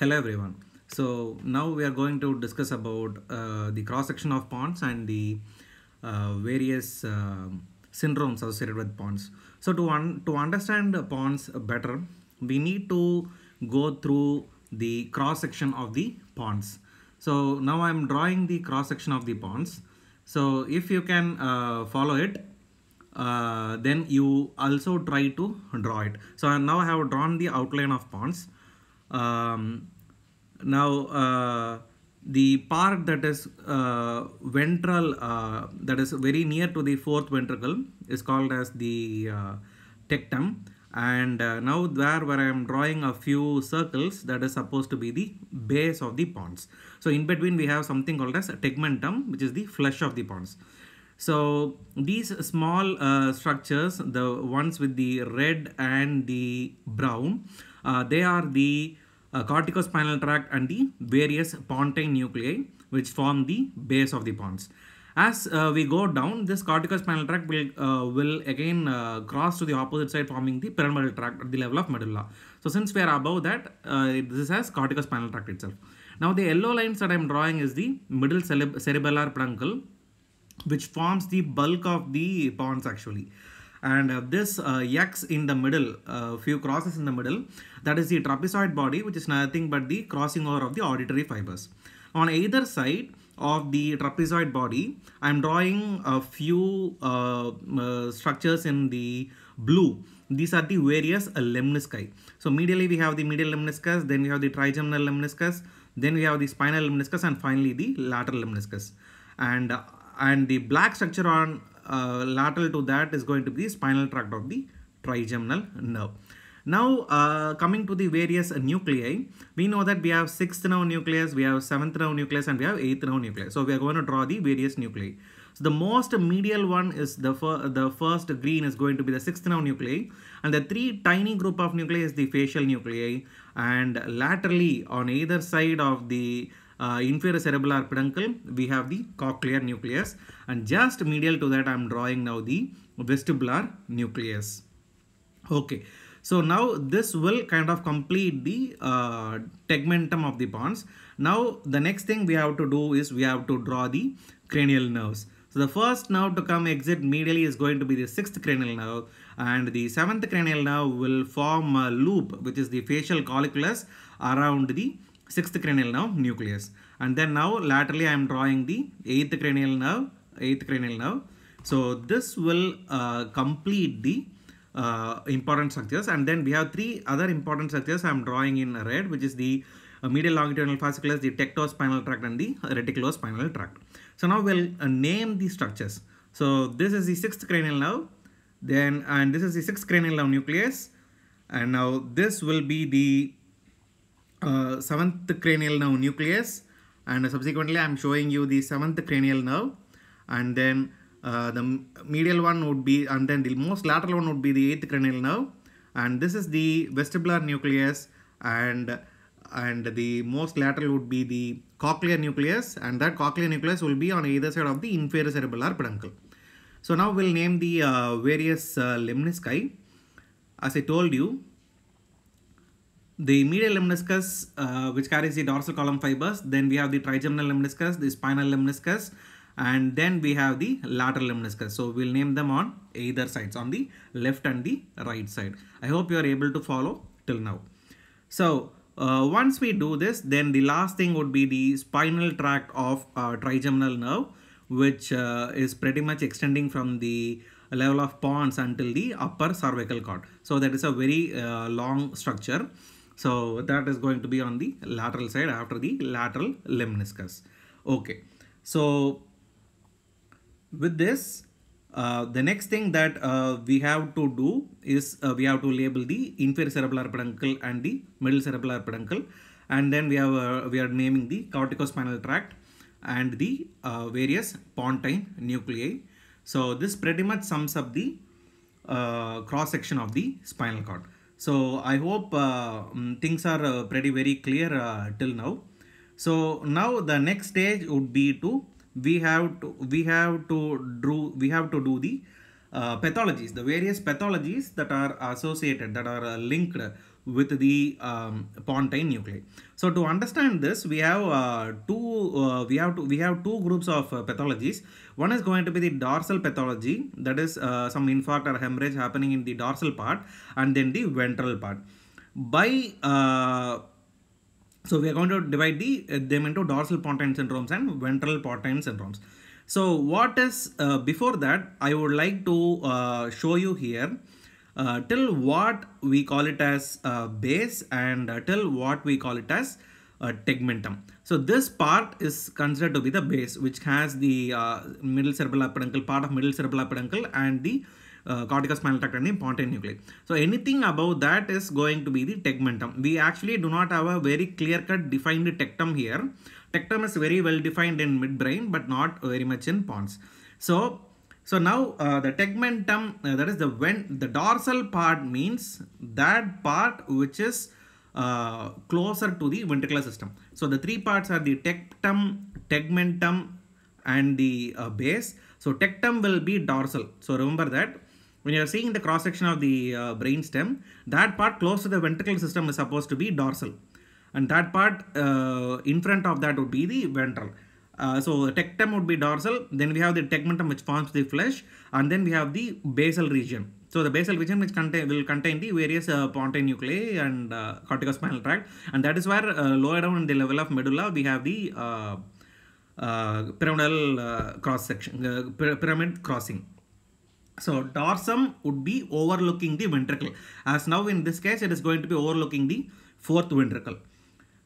Hello everyone. So now we are going to discuss about uh, the cross-section of ponds and the uh, various uh, syndromes associated with ponds. So to, un to understand ponds better, we need to go through the cross-section of the ponds. So now I'm drawing the cross-section of the ponds. So if you can uh, follow it, uh, then you also try to draw it. So now I have drawn the outline of ponds. Um, now, uh, the part that is uh, ventral uh, that is very near to the fourth ventricle is called as the uh, tectum and uh, now there where I am drawing a few circles that is supposed to be the base of the pons. So in between we have something called as tegmentum which is the flesh of the pons. So these small uh, structures the ones with the red and the brown they are the uh, corticospinal tract and the various pontine nuclei which form the base of the pons. As uh, we go down, this corticospinal tract will, uh, will again uh, cross to the opposite side forming the pyramidal tract at the level of medulla. So since we are above that, uh, this has corticospinal tract itself. Now the yellow lines that I am drawing is the middle cerebellar peduncle which forms the bulk of the pons actually and uh, this uh, x in the middle, uh, few crosses in the middle, that is the trapezoid body which is nothing but the crossing over of the auditory fibers. On either side, of the trapezoid body. I'm drawing a few uh, uh, structures in the blue. These are the various uh, lemnisci. So medially we have the medial lemniscus, then we have the trigeminal lemniscus, then we have the spinal lemniscus and finally the lateral lemniscus. And, and the black structure on uh, lateral to that is going to be the spinal tract of the trigeminal nerve. Now, uh, coming to the various nuclei, we know that we have 6th nerve nucleus, we have 7th nerve nucleus and we have 8th nerve nucleus. So, we are going to draw the various nuclei. So, the most medial one is the, fir the first green is going to be the 6th nerve nuclei and the three tiny group of nuclei is the facial nuclei and laterally on either side of the uh, inferior cerebellar peduncle, we have the cochlear nucleus. And just medial to that, I am drawing now the vestibular nucleus. Okay. So now this will kind of complete the uh, tegmentum of the pons. Now the next thing we have to do is we have to draw the cranial nerves. So the first nerve to come exit medially is going to be the sixth cranial nerve and the seventh cranial nerve will form a loop which is the facial colliculus around the sixth cranial nerve nucleus and then now laterally I am drawing the eighth cranial nerve eighth cranial nerve so this will uh, complete the uh, important structures and then we have three other important structures I am drawing in red which is the uh, medial longitudinal fasciculus, the tectospinal tract and the reticulospinal tract. So now we'll uh, name the structures. So this is the sixth cranial nerve then and this is the sixth cranial nerve nucleus and now this will be the uh, seventh cranial nerve nucleus and subsequently I'm showing you the seventh cranial nerve and then uh, the medial one would be and then the most lateral one would be the eighth cranial nerve and this is the vestibular nucleus and and the most lateral would be the cochlear nucleus and that cochlear nucleus will be on either side of the inferior cerebellar peduncle. So now we'll name the uh, various uh, lemnisci. As I told you, the medial lemniscus, uh, which carries the dorsal column fibers. Then we have the trigeminal lemniscus, the spinal lemniscus, and then we have the lateral lemniscus. So we'll name them on either sides, on the left and the right side. I hope you are able to follow till now. So uh, once we do this, then the last thing would be the spinal tract of trigeminal nerve, which uh, is pretty much extending from the level of pons until the upper cervical cord. So that is a very uh, long structure. So that is going to be on the lateral side after the lateral lemniscus. Okay. So with this, uh, the next thing that uh, we have to do is uh, we have to label the inferior cerebellar peduncle and the middle cerebellar peduncle and then we have uh, we are naming the corticospinal tract and the uh, various pontine nuclei so this pretty much sums up the uh, cross section of the spinal cord so I hope uh, mm, things are uh, pretty very clear uh, till now. So now the next stage would be to we have to we have to do we have to do the pathologies the various pathologies that are associated that are linked with the um, pontine nuclei. So to understand this, we have uh, two uh, we have two, we have two groups of uh, pathologies. One is going to be the dorsal pathology, that is uh, some infarct or hemorrhage happening in the dorsal part, and then the ventral part. By uh, so we are going to divide the uh, them into dorsal pontine syndromes and ventral pontine syndromes. So what is before that? I would like to show you here uh, till what we call it as uh, base and uh, till what we call it as tegmentum. So this part is considered to be the base which has the uh, middle cerebral peduncle, part of middle cerebral peduncle and the uh, cortical spinal tract and the pontine nuclei. So anything above that is going to be the tegmentum. We actually do not have a very clear-cut defined tectum here. Tectum is very well defined in midbrain but not very much in pons. So so now uh, the tegmentum, uh, that is the when the dorsal part means that part which is uh, closer to the ventricular system. So the three parts are the tectum, tegmentum and the uh, base. So tectum will be dorsal. So remember that when you are seeing the cross section of the uh, brainstem, that part close to the ventricular system is supposed to be dorsal. And that part uh, in front of that would be the ventral. Uh, so the tectum would be dorsal, then we have the tegmentum which forms the flesh, and then we have the basal region. So the basal region which contain, will contain the various uh, pontine nuclei and uh, corticospinal tract, and that is where uh, lower down in the level of medulla we have the uh, uh pyramidal uh, cross section, pyramid crossing. So dorsum would be overlooking the ventricle, as now in this case it is going to be overlooking the fourth ventricle.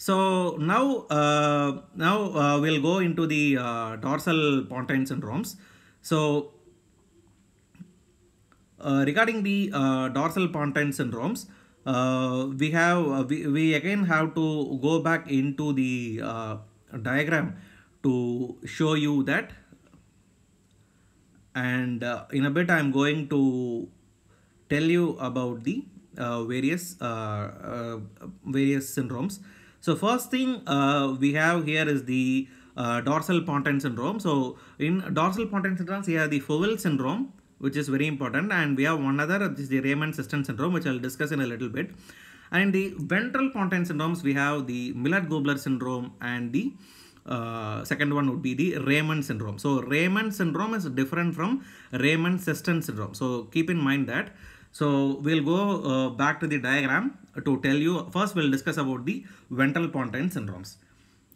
So now, uh, now uh, we'll go into the uh, dorsal pontine syndromes. So uh, regarding the uh, dorsal pontine syndromes, uh, we have we, we again have to go back into the diagram to show you that. And in a bit, I'm going to tell you about the various various syndromes. So first thing uh, we have here is the uh, dorsal pontine syndrome. So in dorsal pontine syndrome, we have the Fowell syndrome, which is very important. And we have one other, which is the raymond system syndrome, which I'll discuss in a little bit. And in the ventral pontine syndromes, we have the Millard-Gobler syndrome and the uh, second one would be the Raymond syndrome. So Raymond syndrome is different from raymond system syndrome. So keep in mind that. So we'll go uh, back to the diagram to tell you, first we'll discuss about the ventral pontine syndromes.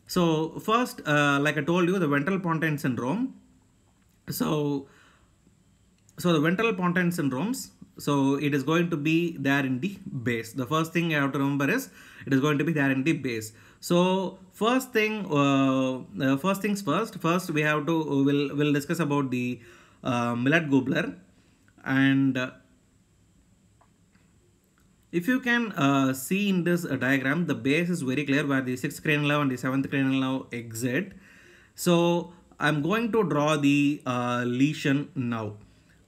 So first, uh, like I told you, the ventral pontine syndrome. So, so the ventral pontine syndromes, so it is going to be there in the base. The first thing I have to remember is it is going to be there in the base. So first thing, uh, uh, first things first. First we have to uh, will will discuss about the uh, Millet Gubler, and uh, if you can uh, see in this uh, diagram, the base is very clear where the 6th cranial nerve and the 7th cranial nerve exit. So I'm going to draw the uh, lesion now.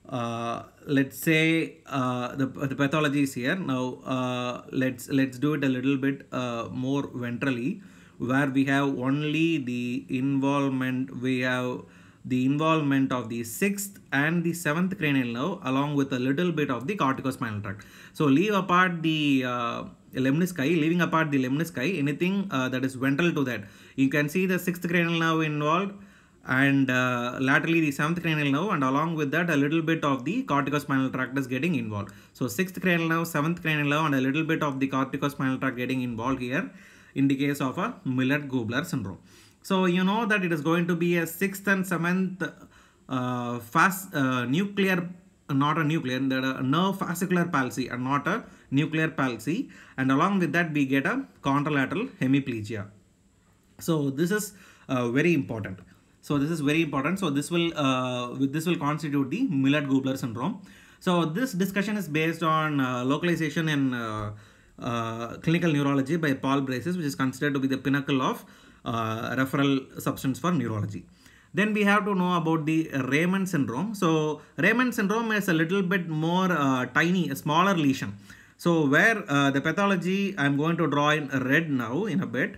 Uh, let's say uh, the, the pathology is here. Now uh, let's, let's do it a little bit more ventrally where we have only the involvement, we have the involvement of the sixth and the seventh cranial nerve along with a little bit of the corticospinal tract. So leave apart the uh, lemnisci, leaving apart the lemnisci, anything uh, that is ventral to that. You can see the sixth cranial nerve involved and uh, laterally the seventh cranial nerve and along with that a little bit of the corticospinal tract is getting involved. So sixth cranial nerve, seventh cranial nerve and a little bit of the corticospinal tract getting involved here in the case of a miller gobler syndrome. So you know that it is going to be a sixth and seventh uh, fast uh, nuclear, not a nuclear, a nerve fascicular palsy and not a nuclear palsy. And along with that, we get a contralateral hemiplegia. So this is uh, very important. So this is very important. So this will uh, this will constitute the Millard-Gubler syndrome. So this discussion is based on uh, localization in uh, uh, clinical neurology by Paul Braces, which is considered to be the pinnacle of uh, referral substance for neurology. Then we have to know about the Raymond syndrome. So Raymond syndrome is a little bit more uh, tiny, a smaller lesion. So where uh, the pathology, I'm going to draw in red now in a bit.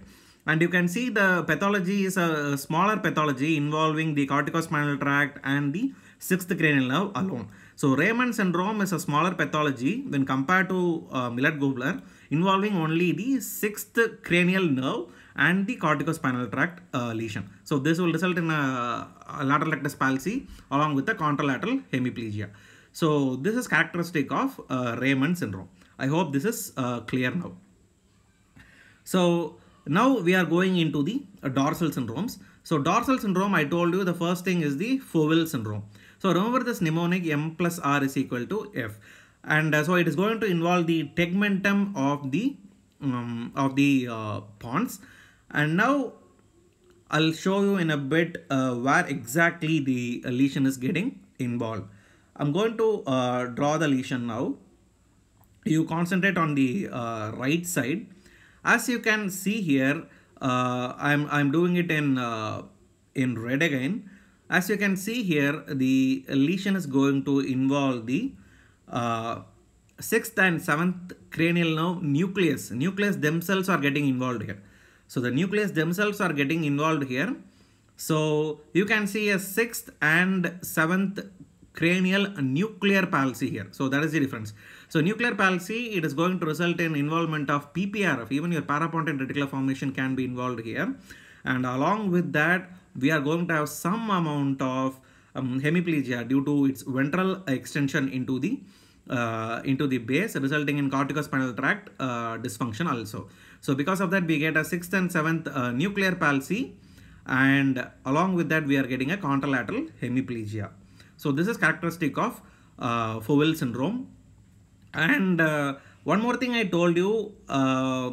And you can see the pathology is a smaller pathology involving the corticospinal tract and the sixth cranial nerve alone. So Raymond syndrome is a smaller pathology when compared to uh, Millard-Gobler involving only the sixth cranial nerve and the corticospinal tract uh, lesion. So this will result in a, a lateral rectus palsy along with a contralateral hemiplegia. So this is characteristic of uh, Raymond syndrome. I hope this is uh, clear now. So now we are going into the uh, dorsal syndromes. So dorsal syndrome, I told you the first thing is the Fowell syndrome. So remember this mnemonic M plus R is equal to F. And uh, so it is going to involve the tegmentum of the um, of the uh, pons and now I'll show you in a bit uh, where exactly the uh, lesion is getting involved. I'm going to uh, draw the lesion now. You concentrate on the uh, right side. As you can see here, uh, I'm, I'm doing it in, uh, in red again. As you can see here, the lesion is going to involve the 6th and 7th cranial nerve nucleus. Nucleus themselves are getting involved here. So the nucleus themselves are getting involved here. So you can see a sixth and seventh cranial nuclear palsy here. So that is the difference. So nuclear palsy, it is going to result in involvement of PPRF. Even your parapontin reticular formation can be involved here. And along with that, we are going to have some amount of um, hemiplegia due to its ventral extension into the uh, into the base resulting in corticospinal tract uh, dysfunction also. So because of that, we get a sixth and seventh uh, nuclear palsy and along with that, we are getting a contralateral hemiplegia. So this is characteristic of uh, Fowell syndrome. And uh, one more thing I told you, uh,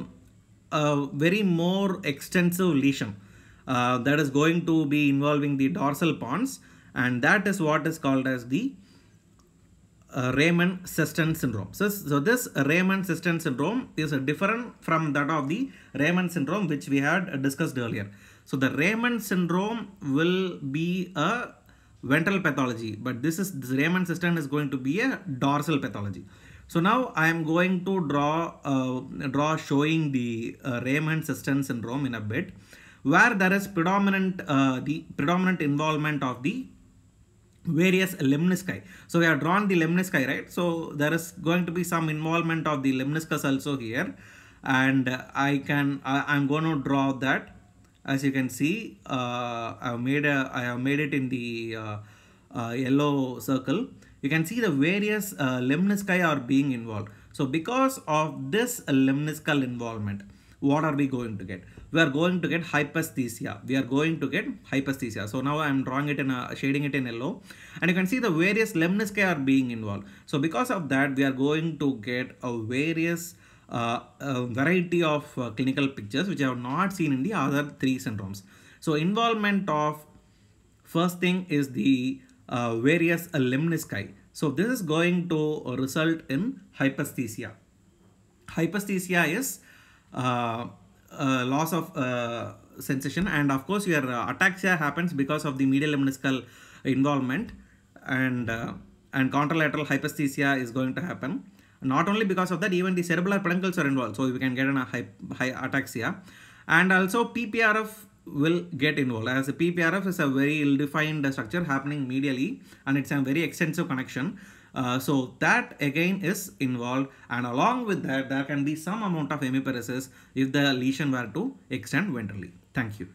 a very more extensive lesion uh, that is going to be involving the dorsal pons and that is what is called as the uh, Raymond-Seston syndrome. So, so this Raymond-Seston syndrome is different from that of the Raymond syndrome which we had discussed earlier. So the Raymond syndrome will be a ventral pathology but this is this Raymond Seston is going to be a dorsal pathology. So now I am going to draw uh, draw showing the uh, Raymond-Seston syndrome in a bit where there is predominant uh, the predominant involvement of the various lemnisci. So we have drawn the lemnisci, right? So there is going to be some involvement of the lemniscus also here. And I can, I, I'm going to draw that. As you can see, uh, I have made a, I have made it in the uh, uh, yellow circle. You can see the various uh, lemnisci are being involved. So because of this lemniscal involvement, what are we going to get? We are going to get hypesthesia. We are going to get hypesthesia. So now I am drawing it in a shading it in yellow and you can see the various lemnisci are being involved. So because of that we are going to get a various uh, a variety of uh, clinical pictures which I have not seen in the other three syndromes. So involvement of first thing is the uh, various uh, lemnisci. So this is going to result in hypesthesia. Hypesthesia is uh, uh, loss of uh, sensation and of course your ataxia happens because of the medial meniscal involvement and and contralateral hyposthesia is going to happen not only because of that even the cerebellar peduncles are involved so you can get an high, high ataxia and also PPRF will get involved as the PPRF is a very ill-defined structure happening medially and it's a very extensive connection uh, so that again is involved and along with that there can be some amount of hemiparesis if the lesion were to extend ventrally. Thank you.